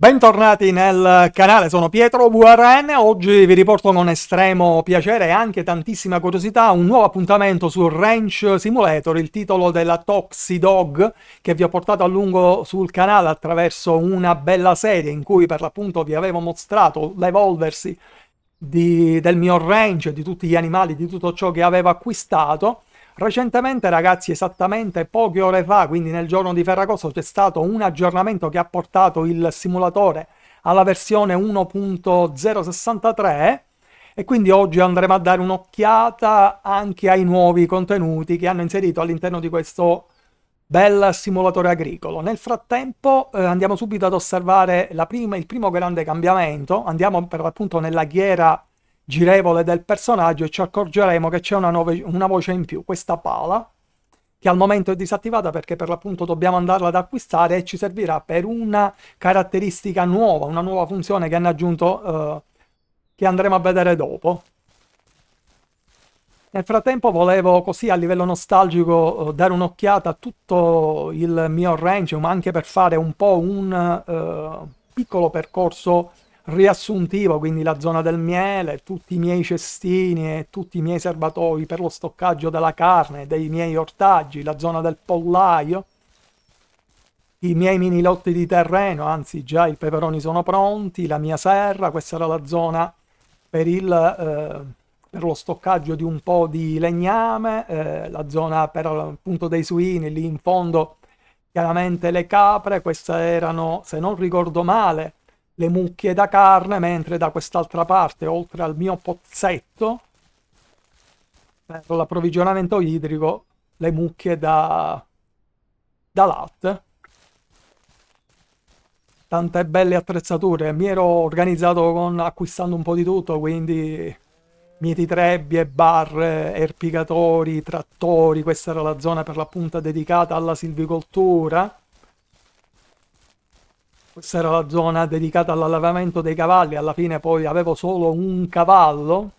Bentornati nel canale, sono Pietro VRN, oggi vi riporto con estremo piacere e anche tantissima curiosità un nuovo appuntamento su Ranch Simulator, il titolo della Toxidog che vi ho portato a lungo sul canale attraverso una bella serie in cui per l'appunto vi avevo mostrato l'evolversi del mio ranch, di tutti gli animali, di tutto ciò che avevo acquistato Recentemente, ragazzi, esattamente poche ore fa, quindi nel giorno di Ferragosto, c'è stato un aggiornamento che ha portato il simulatore alla versione 1.063 e quindi oggi andremo a dare un'occhiata anche ai nuovi contenuti che hanno inserito all'interno di questo bel simulatore agricolo. Nel frattempo eh, andiamo subito ad osservare prima, il primo grande cambiamento, andiamo per l'appunto nella ghiera girevole del personaggio e ci accorgeremo che c'è una, una, voce in più, questa pala, che al momento è disattivata perché per l'appunto dobbiamo andarla ad acquistare e ci servirà per una caratteristica nuova, una nuova funzione che hanno aggiunto eh, che andremo a vedere dopo. Nel frattempo volevo così a livello nostalgico eh, dare un'occhiata a tutto il mio range, ma anche per fare un po' un uh, piccolo percorso riassuntivo, quindi la zona del miele, tutti i miei cestini e tutti i miei serbatoi per lo stoccaggio della carne, dei miei ortaggi, la zona del pollaio, i miei mini lotti di terreno, anzi già i peperoni sono pronti, la mia serra, questa era la zona per, il, eh, per lo stoccaggio di un po' di legname, eh, la zona per appunto dei suini, lì in fondo chiaramente le capre, queste erano, se non ricordo male, le mucchie da carne, mentre da quest'altra parte, oltre al mio pozzetto, per l'approvvigionamento idrico, le mucchie da, da latte. Tante belle attrezzature, mi ero organizzato con, acquistando un po' di tutto, quindi mieti trebbie, barre, erpicatori, trattori, questa era la zona per l'appunto dedicata alla silvicoltura questa era la zona dedicata all'allevamento dei cavalli, alla fine poi avevo solo un cavallo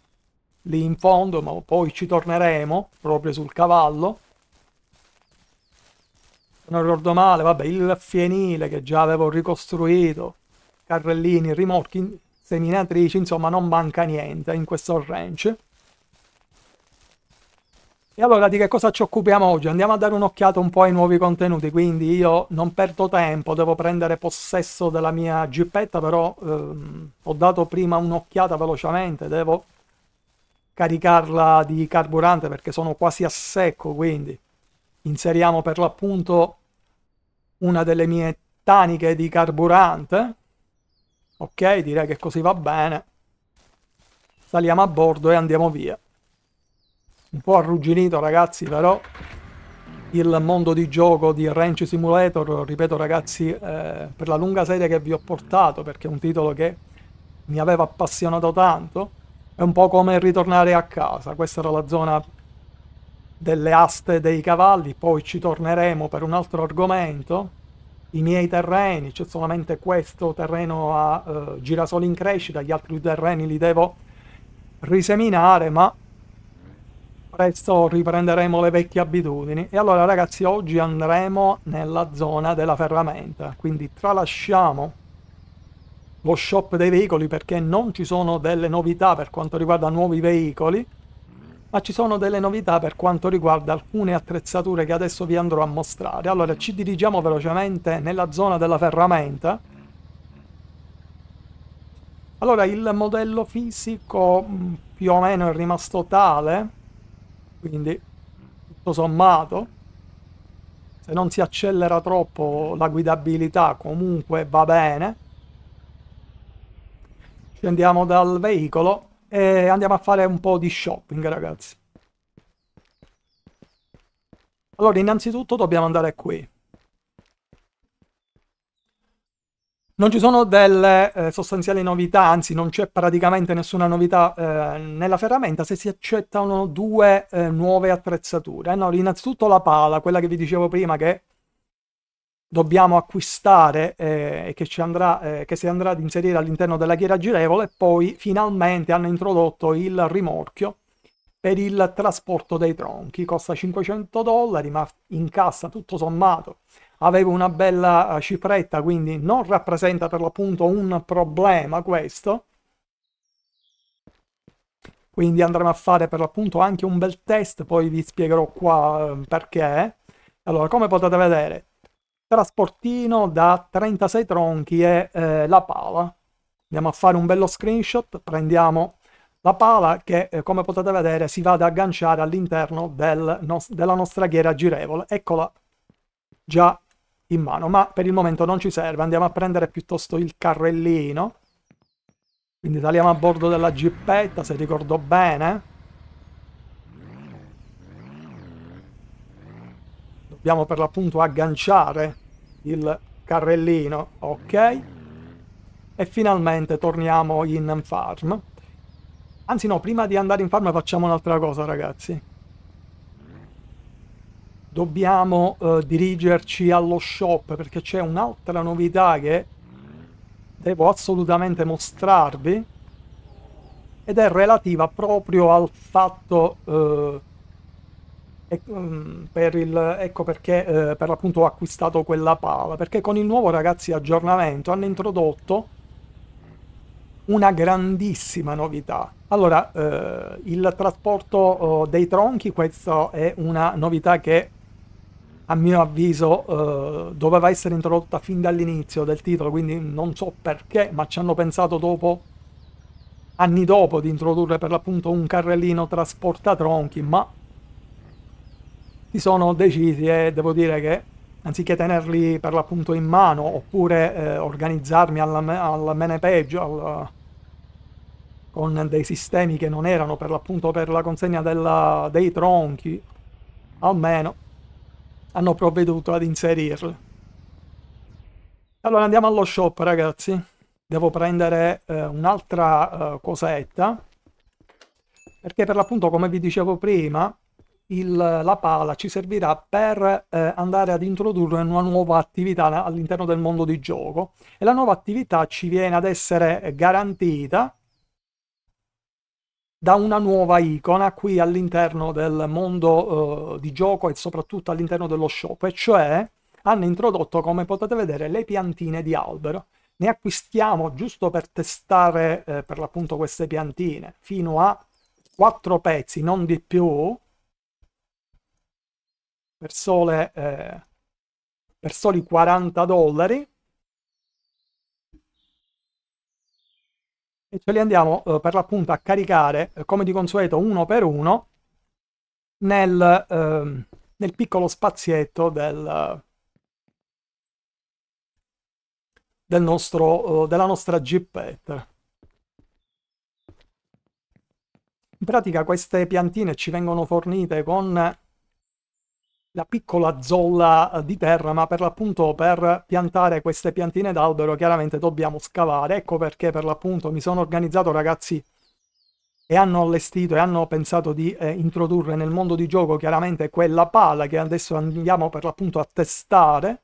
lì in fondo, ma poi ci torneremo proprio sul cavallo. Non ricordo male, vabbè, il fienile che già avevo ricostruito, carrellini, rimorchi, seminatrici, insomma non manca niente in questo ranch. E allora di che cosa ci occupiamo oggi? Andiamo a dare un'occhiata un po' ai nuovi contenuti, quindi io non perdo tempo, devo prendere possesso della mia gippetta, però ehm, ho dato prima un'occhiata velocemente, devo caricarla di carburante perché sono quasi a secco, quindi inseriamo per l'appunto una delle mie taniche di carburante. Ok, direi che così va bene. Saliamo a bordo e andiamo via un po' arrugginito ragazzi però il mondo di gioco di Ranch Simulator, ripeto ragazzi, eh, per la lunga serie che vi ho portato, perché è un titolo che mi aveva appassionato tanto, è un po' come ritornare a casa. Questa era la zona delle aste dei cavalli, poi ci torneremo per un altro argomento. I miei terreni, c'è solamente questo terreno a eh, girasoli in crescita, gli altri terreni li devo riseminare, ma presto riprenderemo le vecchie abitudini. E allora ragazzi oggi andremo nella zona della ferramenta, quindi tralasciamo lo shop dei veicoli perché non ci sono delle novità per quanto riguarda nuovi veicoli, ma ci sono delle novità per quanto riguarda alcune attrezzature che adesso vi andrò a mostrare. Allora ci dirigiamo velocemente nella zona della ferramenta. Allora il modello fisico mm, più o meno è rimasto tale, quindi, tutto sommato, se non si accelera troppo la guidabilità comunque va bene. Scendiamo dal veicolo e andiamo a fare un po' di shopping, ragazzi. Allora, innanzitutto dobbiamo andare qui. Non ci sono delle eh, sostanziali novità, anzi non c'è praticamente nessuna novità eh, nella ferramenta se si accettano due eh, nuove attrezzature. No, innanzitutto la pala, quella che vi dicevo prima che dobbiamo acquistare eh, e che, ci andrà, eh, che si andrà ad inserire all'interno della ghiera girevole e poi finalmente hanno introdotto il rimorchio per il trasporto dei tronchi. Costa 500 dollari ma incassa tutto sommato avevo una bella eh, cifretta, quindi non rappresenta per l'appunto un problema questo. Quindi andremo a fare per l'appunto anche un bel test, poi vi spiegherò qua eh, perché. Allora, come potete vedere, trasportino da 36 tronchi e eh, la pala. Andiamo a fare un bello screenshot, prendiamo la pala che eh, come potete vedere si va ad agganciare all'interno del no della nostra ghiera girevole eccola già in mano, ma per il momento non ci serve, andiamo a prendere piuttosto il carrellino. Quindi saliamo a bordo della gippetta, se ricordo bene. Dobbiamo per l'appunto agganciare il carrellino, ok. E finalmente torniamo in farm. Anzi no, prima di andare in farm facciamo un'altra cosa ragazzi dobbiamo eh, dirigerci allo shop perché c'è un'altra novità che devo assolutamente mostrarvi ed è relativa proprio al fatto eh, ecco, mm, per il, ecco perché eh, per l'appunto ho acquistato quella pala perché con il nuovo ragazzi aggiornamento hanno introdotto una grandissima novità allora eh, il trasporto eh, dei tronchi questa è una novità che a mio avviso eh, doveva essere introdotta fin dall'inizio del titolo, quindi non so perché, ma ci hanno pensato dopo, anni dopo, di introdurre per l'appunto un carrellino trasportatronchi, ma si sono decisi e devo dire che anziché tenerli per l'appunto in mano oppure eh, organizzarmi alla, alla mene peggio, alla con dei sistemi che non erano per l'appunto per la consegna della, dei tronchi, almeno hanno provveduto ad inserirle. Allora andiamo allo shop ragazzi. Devo prendere eh, un'altra eh, cosetta. Perché per l'appunto come vi dicevo prima il, la pala ci servirà per eh, andare ad introdurre una nuova attività all'interno del mondo di gioco e la nuova attività ci viene ad essere garantita da una nuova icona qui all'interno del mondo eh, di gioco e soprattutto all'interno dello shop, e cioè hanno introdotto, come potete vedere, le piantine di albero. Ne acquistiamo giusto per testare eh, per l'appunto queste piantine fino a 4 pezzi, non di più, per, sole, eh, per soli 40 dollari e ce li andiamo eh, per l'appunto a caricare eh, come di consueto uno per uno nel, ehm, nel piccolo spazietto del, del nostro, eh, della nostra jippet. In pratica queste piantine ci vengono fornite con la piccola zolla eh, di terra, ma per l'appunto per piantare queste piantine d'albero chiaramente dobbiamo scavare. Ecco perché per l'appunto mi sono organizzato ragazzi e hanno allestito e hanno pensato di eh, introdurre nel mondo di gioco chiaramente quella pala che adesso andiamo per l'appunto a testare.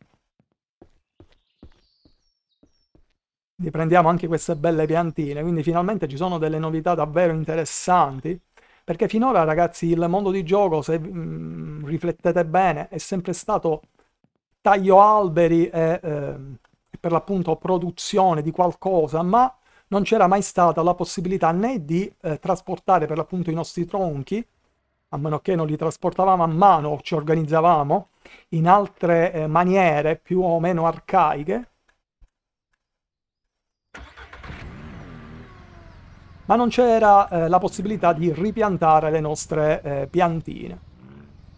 Quindi prendiamo anche queste belle piantine, quindi finalmente ci sono delle novità davvero interessanti. Perché finora, ragazzi, il mondo di gioco, se mh, mm, riflettete bene, è sempre stato taglio alberi e eh, per l'appunto produzione di qualcosa, ma non c'era mai stata la possibilità né di eh, trasportare per l'appunto i nostri tronchi, a meno che non li trasportavamo a mano o ci organizzavamo, in altre eh, maniere più o meno arcaiche, ma non c'era eh, la possibilità di ripiantare le nostre eh, piantine.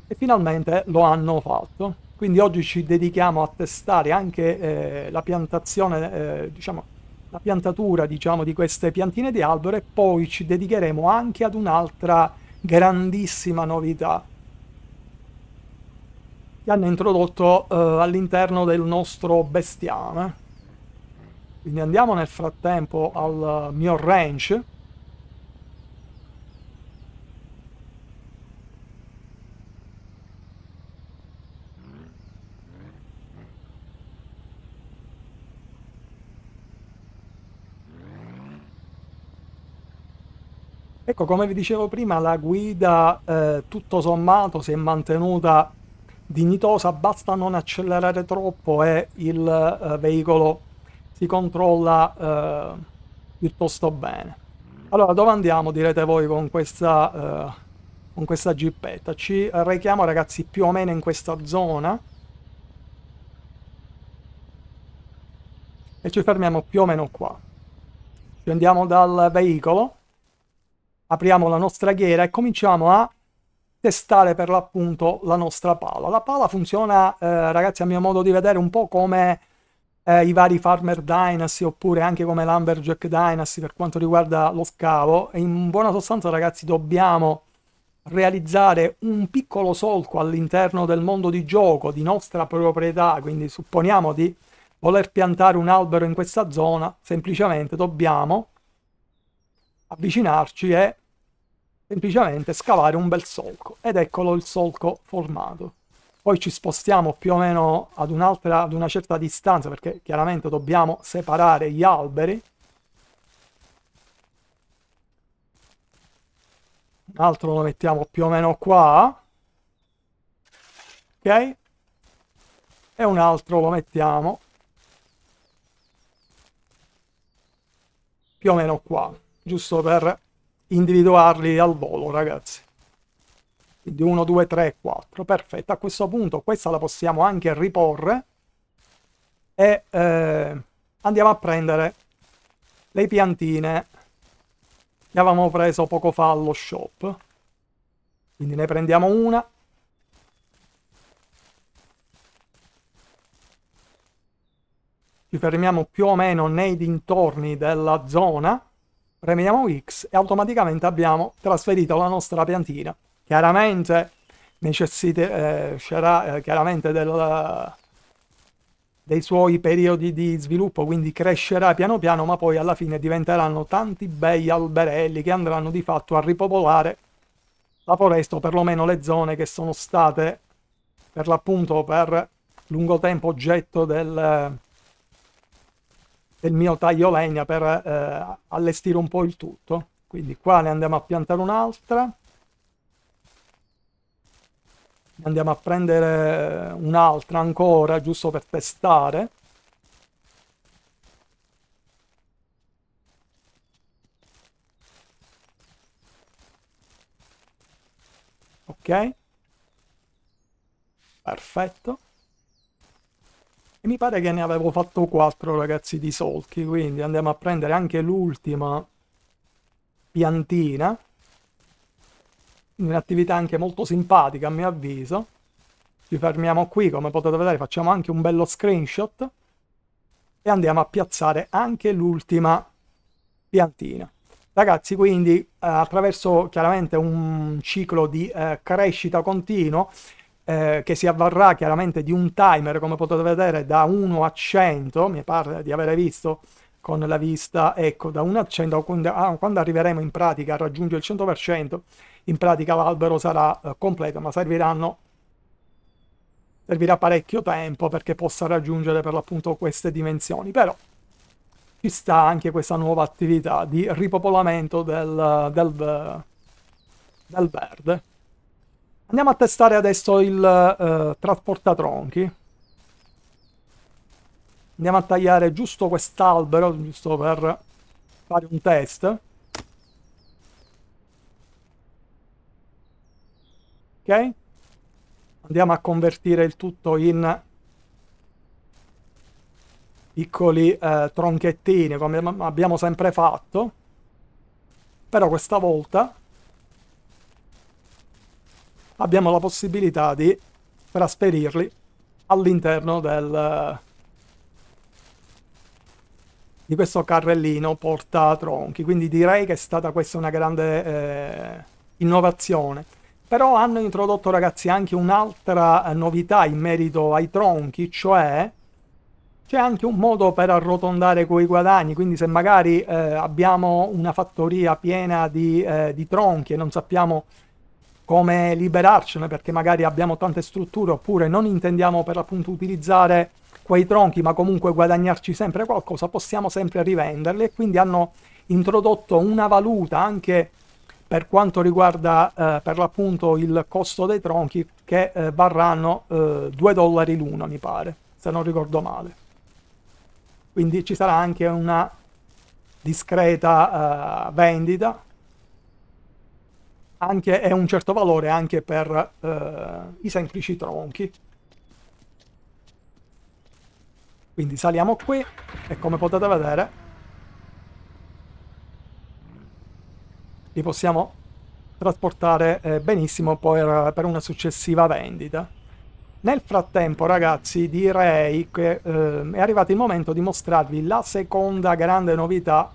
E finalmente lo hanno fatto. Quindi oggi ci dedichiamo a testare anche eh, la piantazione, eh, diciamo, la piantatura diciamo, di queste piantine di albero e poi ci dedicheremo anche ad un'altra grandissima novità che hanno introdotto eh, all'interno del nostro bestiame. Quindi andiamo nel frattempo al eh, mio ranch Ecco, come vi dicevo prima, la guida eh, tutto sommato si è mantenuta dignitosa, basta non accelerare troppo e il eh, veicolo si controlla eh, piuttosto bene. Allora, dove andiamo, direte voi, con questa, eh, con questa gippetta? Ci rechiamo, ragazzi, più o meno in questa zona. E ci fermiamo più o meno qua. Scendiamo dal veicolo apriamo la nostra ghiera e cominciamo a testare per l'appunto la nostra pala. La pala funziona, eh, ragazzi, a mio modo di vedere, un po' come eh, i vari Farmer Dynasty oppure anche come l'Amberjack Dynasty per quanto riguarda lo scavo. E in buona sostanza, ragazzi, dobbiamo realizzare un piccolo solco all'interno del mondo di gioco di nostra proprietà, quindi supponiamo di voler piantare un albero in questa zona, semplicemente dobbiamo avvicinarci è semplicemente scavare un bel solco ed eccolo il solco formato poi ci spostiamo più o meno ad un'altra ad una certa distanza perché chiaramente dobbiamo separare gli alberi un altro lo mettiamo più o meno qua ok e un altro lo mettiamo più o meno qua giusto per individuarli al volo, ragazzi. Quindi 1, 2, 3, 4. Perfetto, a questo punto questa la possiamo anche riporre e eh, andiamo a prendere le piantine che avevamo preso poco fa allo shop. Quindi ne prendiamo una, ci fermiamo più o meno nei dintorni della zona premiamo X e automaticamente abbiamo trasferito la nostra piantina. Chiaramente necessiterà eh, eh, chiaramente del, dei suoi periodi di sviluppo, quindi crescerà piano piano, ma poi alla fine diventeranno tanti bei alberelli che andranno di fatto a ripopolare la foresta, o perlomeno le zone che sono state per l'appunto per lungo tempo oggetto del del mio taglio legna per eh, allestire un po' il tutto. Quindi qua ne andiamo a piantare un'altra. andiamo a prendere un'altra ancora, giusto per testare. Ok. Perfetto mi pare che ne avevo fatto 4 ragazzi di solchi, quindi andiamo a prendere anche l'ultima piantina. Un'attività anche molto simpatica a mio avviso. Ci fermiamo qui, come potete vedere facciamo anche un bello screenshot e andiamo a piazzare anche l'ultima piantina. Ragazzi, quindi eh, attraverso chiaramente un ciclo di eh, crescita continuo eh, che si avvarrà chiaramente di un timer, come potete vedere, da 1 a 100, mi pare di avere visto con la vista, ecco, da 1 a 100, quando, ah, quando arriveremo in pratica a raggiungere il 100%, in pratica l'albero sarà eh, completo, ma serviranno servirà parecchio tempo perché possa raggiungere per l'appunto queste dimensioni, però ci sta anche questa nuova attività di ripopolamento del, del, del verde. Andiamo a testare adesso il eh, trasportatronchi. Andiamo a tagliare giusto quest'albero, giusto per fare un test. Ok? Andiamo a convertire il tutto in piccoli eh, tronchettini come abbiamo sempre fatto. Però questa volta abbiamo la possibilità di trasferirli all'interno del di questo carrellino porta tronchi quindi direi che è stata questa una grande eh, innovazione però hanno introdotto ragazzi anche un'altra eh, novità in merito ai tronchi cioè c'è anche un modo per arrotondare quei guadagni, quindi se magari eh, abbiamo una fattoria piena di, eh, di, tronchi e non sappiamo come liberarcene perché magari abbiamo tante strutture oppure non intendiamo per l'appunto utilizzare quei tronchi ma comunque guadagnarci sempre qualcosa, possiamo sempre rivenderli e quindi hanno introdotto una valuta anche per quanto riguarda eh, per l'appunto il costo dei tronchi che eh, varranno eh, 2 dollari l'uno mi pare, se non ricordo male. Quindi ci sarà anche una discreta eh, vendita anche, è un certo valore anche per eh, i semplici tronchi. Quindi saliamo qui e come potete vedere li possiamo trasportare eh, benissimo per, per una successiva vendita. Nel frattempo ragazzi direi che eh, è arrivato il momento di mostrarvi la seconda grande novità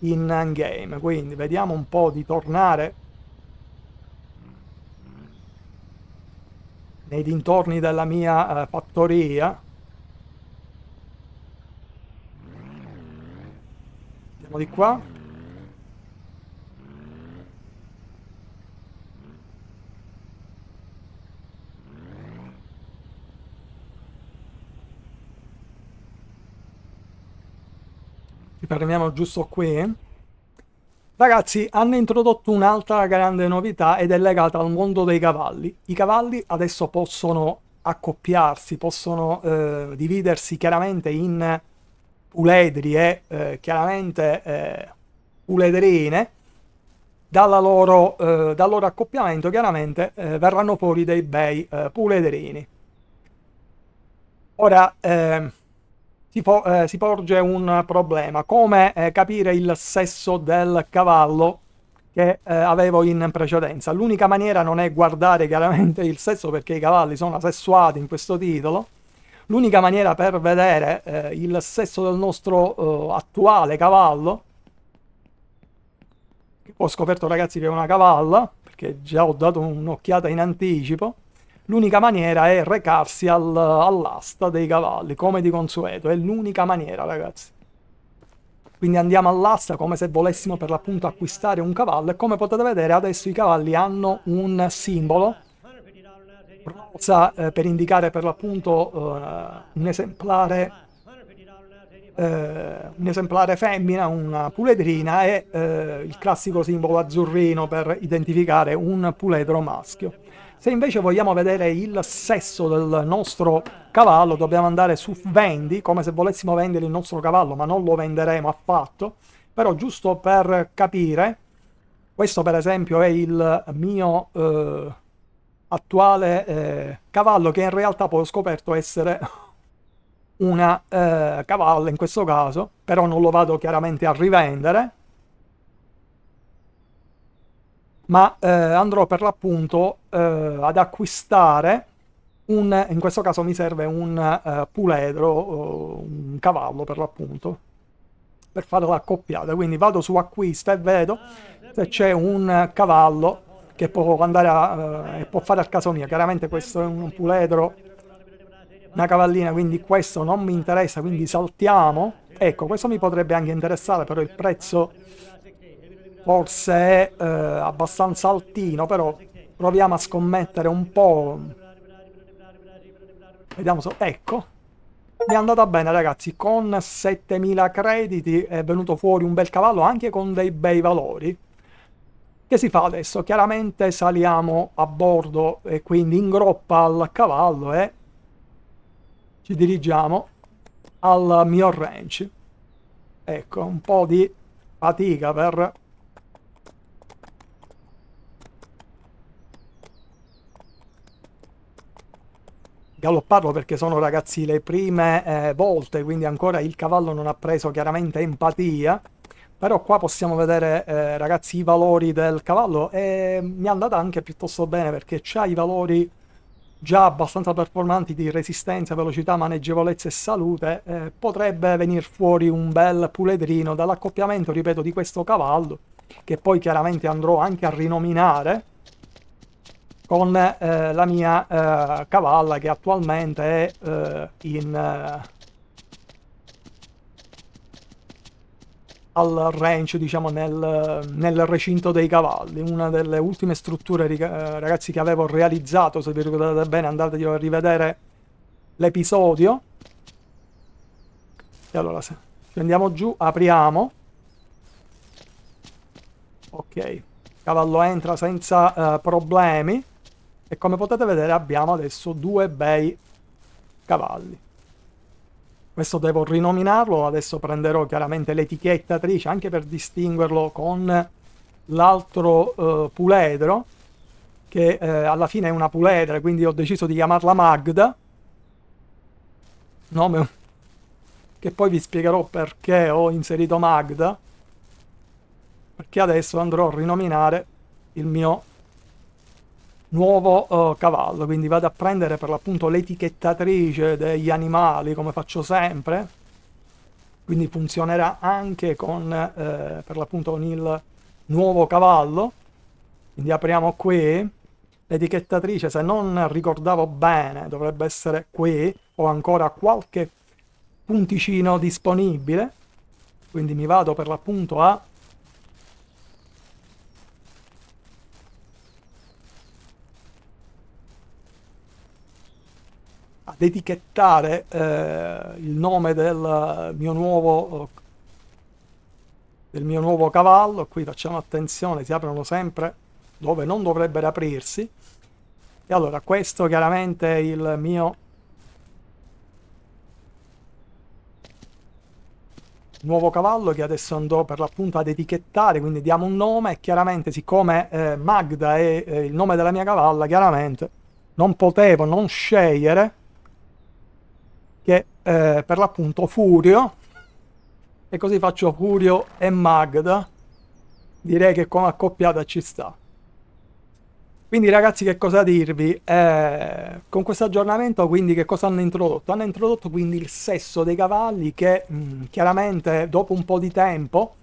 in game, quindi vediamo un po' di tornare nei dintorni della mia eh, fattoria. Andiamo di qua. Ci fermiamo giusto qui. Ragazzi, hanno introdotto un'altra grande novità ed è legata al mondo dei cavalli. I cavalli adesso possono accoppiarsi, possono eh, dividersi chiaramente in puledri e eh, chiaramente eh, puledrine. Loro, eh, dal loro accoppiamento chiaramente eh, verranno fuori dei bei eh, puledrini. Ora, ehm, si, po eh, si porge un problema, come eh, capire il sesso del cavallo che eh, avevo in precedenza. L'unica maniera non è guardare chiaramente il sesso perché i cavalli sono sessuati in questo titolo. L'unica maniera per vedere eh, il sesso del nostro eh, attuale cavallo, che ho scoperto ragazzi che è una cavalla, perché già ho dato un'occhiata in anticipo, l'unica maniera è recarsi al, all'asta dei cavalli, come di consueto, è l'unica maniera ragazzi. Quindi andiamo all'asta come se volessimo per l'appunto acquistare un cavallo e come potete vedere adesso i cavalli hanno un simbolo rosa eh, per indicare per l'appunto eh, un esemplare eh, un esemplare femmina, una puledrina e eh, il classico simbolo azzurrino per identificare un puledro maschio. Se invece vogliamo vedere il sesso del nostro cavallo, dobbiamo andare su vendi, come se volessimo vendere il nostro cavallo, ma non lo venderemo affatto. Però giusto per capire, questo per esempio è il mio eh, attuale eh, cavallo, che in realtà poi ho scoperto essere una eh, cavalla in questo caso, però non lo vado chiaramente a rivendere, ma eh, andrò per l'appunto eh, ad acquistare un, in questo caso mi serve un uh, puledro, un cavallo per l'appunto, per fare l'accoppiata, quindi vado su acquista e vedo se c'è un cavallo che può andare a, uh, può fare a casa mia, chiaramente questo è un puledro, una cavallina, quindi questo non mi interessa, quindi saltiamo, ecco questo mi potrebbe anche interessare, però il prezzo forse è eh, abbastanza altino, però proviamo a scommettere un po'. Vediamo se... Ecco. Mi è andata bene ragazzi, con 7000 crediti è venuto fuori un bel cavallo anche con dei bei valori. Che si fa adesso? Chiaramente saliamo a bordo e quindi in groppa al cavallo e ci dirigiamo al mio ranch. Ecco, un po' di fatica per galopparlo perché sono ragazzi le prime eh, volte, quindi ancora il cavallo non ha preso chiaramente empatia. Però qua possiamo vedere eh, ragazzi i valori del cavallo e mi è andata anche piuttosto bene perché c'ha i valori già abbastanza performanti di resistenza, velocità, maneggevolezza e salute. Eh, potrebbe venire fuori un bel puledrino dall'accoppiamento, ripeto, di questo cavallo che poi chiaramente andrò anche a rinominare con eh, la mia eh, cavalla che attualmente è eh, in eh, al ranch diciamo nel, nel, recinto dei cavalli una delle ultime strutture eh, ragazzi che avevo realizzato se vi ricordate bene andate a rivedere l'episodio e allora se andiamo giù apriamo ok cavallo entra senza eh, problemi e come potete vedere abbiamo adesso due bei cavalli. Questo devo rinominarlo, adesso prenderò chiaramente l'etichettatrice anche per distinguerlo con l'altro eh, puledro, che eh, alla fine è una puledra, quindi ho deciso di chiamarla Magda. Nome che poi vi spiegherò perché ho inserito Magda, perché adesso andrò a rinominare il mio nuovo uh, cavallo, quindi vado a prendere per l'appunto l'etichettatrice degli animali come faccio sempre, quindi funzionerà anche con, eh, per l'appunto con il nuovo cavallo, quindi apriamo qui, l'etichettatrice se non ricordavo bene dovrebbe essere qui, ho ancora qualche punticino disponibile, quindi mi vado per l'appunto a etichettare eh, il nome del mio nuovo del mio nuovo cavallo qui facciamo attenzione si aprono sempre dove non dovrebbero aprirsi e allora questo chiaramente è il mio nuovo cavallo che adesso andrò per l'appunto ad etichettare, quindi diamo un nome e chiaramente siccome eh, Magda è eh, il nome della mia cavalla, chiaramente non potevo non scegliere che eh, per l'appunto Furio, e così faccio Furio e Magda, direi che come accoppiata ci sta. Quindi ragazzi che cosa dirvi? Eh, con questo aggiornamento quindi che cosa hanno introdotto? Hanno introdotto quindi il sesso dei cavalli che mh, mm, chiaramente dopo un po' di tempo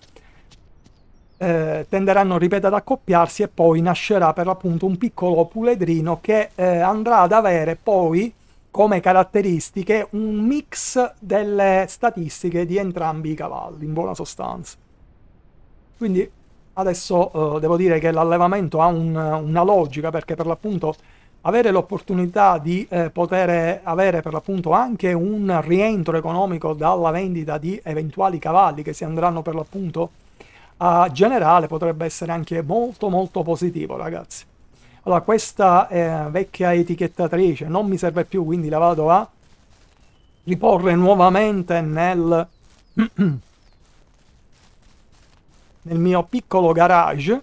eh, tenderanno ripeto ad accoppiarsi e poi nascerà per l'appunto un piccolo puledrino che eh, andrà ad avere poi come caratteristiche un mix delle statistiche di entrambi i cavalli, in buona sostanza. Quindi adesso eh, devo dire che l'allevamento ha un, una logica perché per l'appunto avere l'opportunità di eh, poter avere per l'appunto anche un rientro economico dalla vendita di eventuali cavalli che si andranno per l'appunto a generale potrebbe essere anche molto molto positivo ragazzi allora questa eh, vecchia etichettatrice non mi serve più quindi la vado a riporre nuovamente nel, nel mio piccolo garage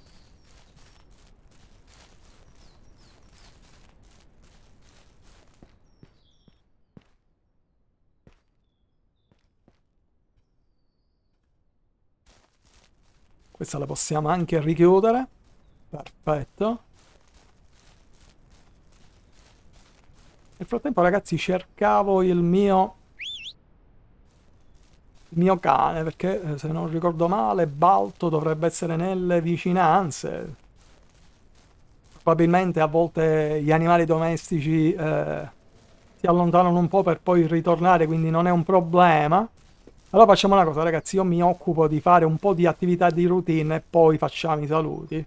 questa la possiamo anche richiudere perfetto Nel frattempo ragazzi cercavo il mio... Il mio cane, perché eh, se non ricordo male Balto dovrebbe essere nelle vicinanze. Probabilmente a volte gli animali domestici eh, si allontanano un po' per poi ritornare, quindi non è un problema. Allora facciamo una cosa ragazzi, io mi occupo di fare un po' di attività di routine e poi facciamo i saluti.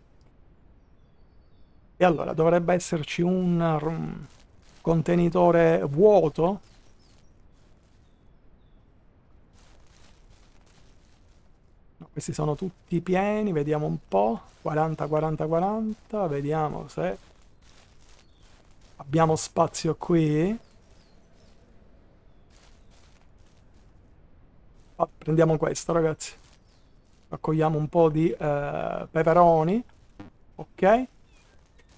E allora dovrebbe esserci un contenitore vuoto no, questi sono tutti pieni vediamo un po' 40 40 40 vediamo se abbiamo spazio qui ah, prendiamo questo ragazzi raccogliamo un po' di eh, peperoni ok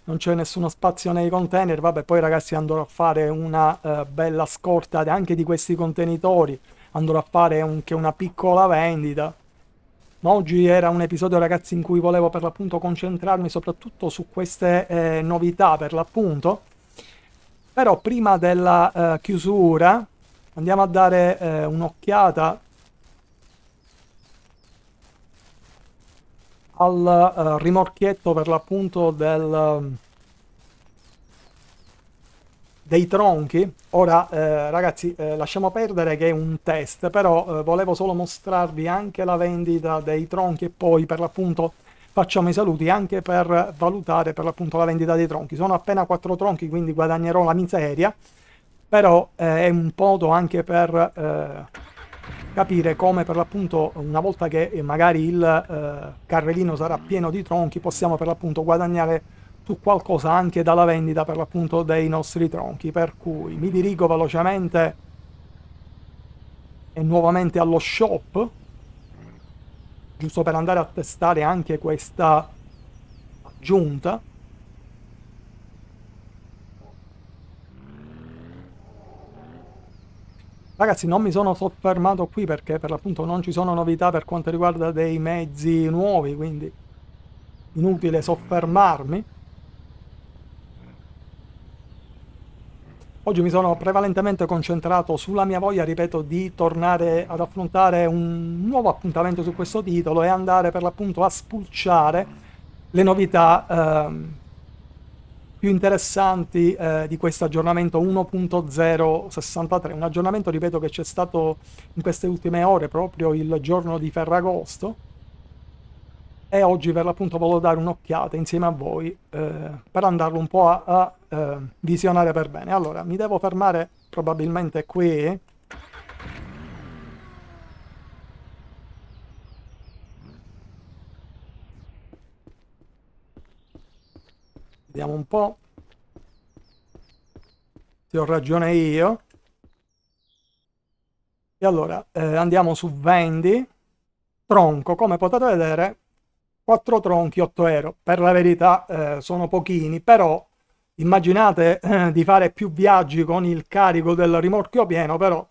non c'è nessuno spazio nei container, vabbè poi ragazzi andrò a fare una eh, bella scorta anche di questi contenitori, andrò a fare anche una piccola vendita. Ma oggi era un episodio ragazzi in cui volevo per l'appunto concentrarmi soprattutto su queste eh, novità per l'appunto. Però prima della eh, chiusura andiamo a dare eh, un'occhiata al uh, rimorchietto per l'appunto del, ehm, dei tronchi. Ora, eh, ragazzi, eh, lasciamo perdere che è un test, però eh, volevo solo mostrarvi anche la vendita dei tronchi e poi per l'appunto facciamo i saluti anche per valutare per l'appunto la vendita dei tronchi. Sono appena quattro tronchi, quindi guadagnerò la miseria, però eh, è un po' anche per eh, capire come per l'appunto una volta che eh, magari il eh, carrellino sarà pieno di tronchi possiamo per l'appunto guadagnare su qualcosa anche dalla vendita per l'appunto dei nostri tronchi per cui mi dirigo velocemente e nuovamente allo shop giusto per andare a testare anche questa aggiunta Ragazzi non mi sono soffermato qui perché per l'appunto non ci sono novità per quanto riguarda dei mezzi nuovi, quindi inutile soffermarmi. Oggi mi sono prevalentemente concentrato sulla mia voglia, ripeto, di tornare ad affrontare un nuovo appuntamento su questo titolo e andare per l'appunto a spulciare le novità ehm, più interessanti eh, di questo aggiornamento 1.063, un aggiornamento, ripeto, che c'è stato in queste ultime ore, proprio il giorno di Ferragosto, e oggi per l'appunto volevo dare un'occhiata insieme a voi eh, per andarlo un po' a, a eh, visionare per bene. Allora, mi devo fermare probabilmente qui, Vediamo un po'. Se ho ragione io. E allora, eh, andiamo su vendi. Tronco, come potete vedere, 4 tronchi, 8 euro. Per la verità eh, sono pochini, però immaginate eh, di fare più viaggi con il carico del rimorchio pieno, però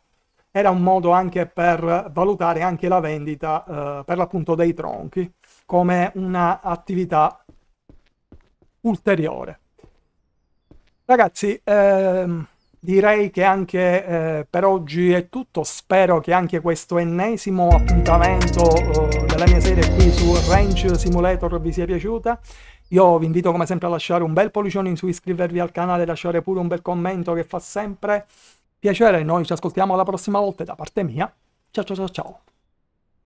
era un modo anche per valutare anche la vendita eh, per l'appunto dei tronchi come un'attività ulteriore. Ragazzi, ehm, direi che anche eh, per oggi è tutto. Spero che anche questo ennesimo appuntamento eh, della mia serie qui su Range Simulator vi sia piaciuta. Io vi invito come sempre a lasciare un bel pollicione in su, iscrivervi al canale, lasciare pure un bel commento che fa sempre piacere. Noi ci ascoltiamo la prossima volta da parte mia. Ciao ciao ciao ciao.